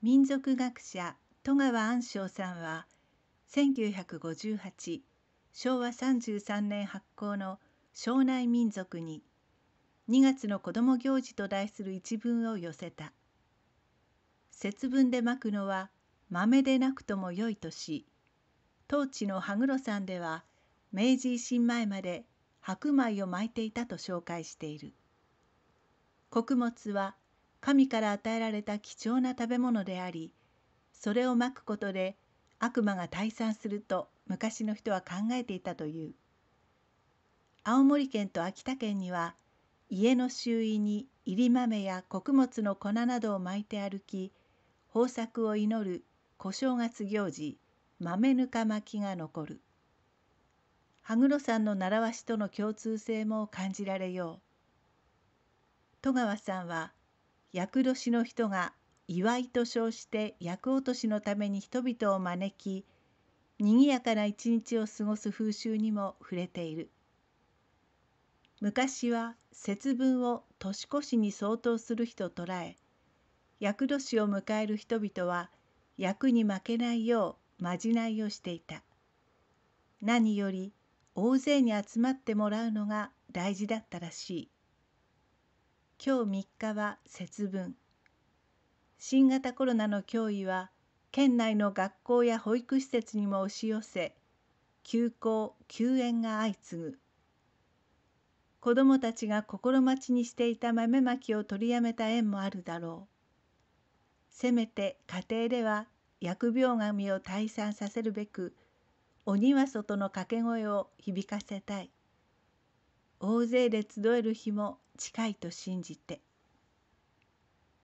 民族学者戸川安生さんは1958昭和33年発行の「庄内民族」に2月の子ども行事と題する一文を寄せた節分でまくのは豆でなくともよいとし当地の羽黒山では明治維新前まで白米を巻いていたと紹介している穀物は神から与えられた貴重な食べ物でありそれをまくことで悪魔が退散すると昔の人は考えていたという青森県と秋田県には家の周囲にいり豆や穀物の粉などを巻いて歩き豊作を祈る小正月行事豆ぬか巻きが残る羽黒さんの習わしとの共通性も感じられよう戸川さんは厄年の人が祝いと称して厄落としのために人々を招き賑やかな一日を過ごす風習にも触れている昔は節分を年越しに相当する日と捉え厄年を迎える人々は役に負けないようまじないをしていた何より大勢に集まってもらうのが大事だったらしい今日3日は節分新型コロナの脅威は県内の学校や保育施設にも押し寄せ休校休園が相次ぐ子どもたちが心待ちにしていた豆まきを取りやめた縁もあるだろうせめて家庭では疫病神を退散させるべく鬼は外の掛け声を響かせたい大勢で集える日も近いと信じて